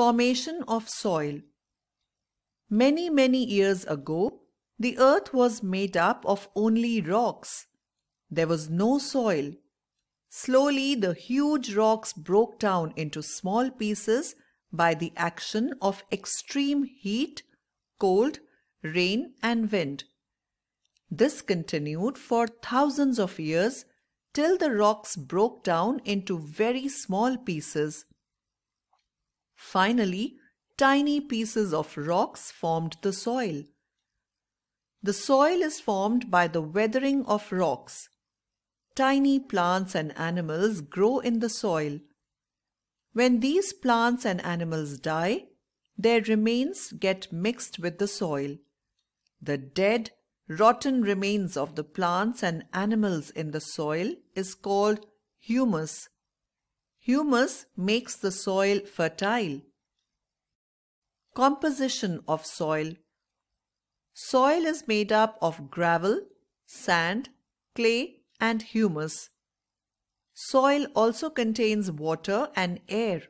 Formation of soil Many, many years ago, the earth was made up of only rocks. There was no soil. Slowly, the huge rocks broke down into small pieces by the action of extreme heat, cold, rain, and wind. This continued for thousands of years till the rocks broke down into very small pieces Finally, tiny pieces of rocks formed the soil. The soil is formed by the weathering of rocks. Tiny plants and animals grow in the soil. When these plants and animals die, their remains get mixed with the soil. The dead, rotten remains of the plants and animals in the soil is called humus Humus makes the soil fertile. Composition of soil Soil is made up of gravel, sand, clay and humus. Soil also contains water and air.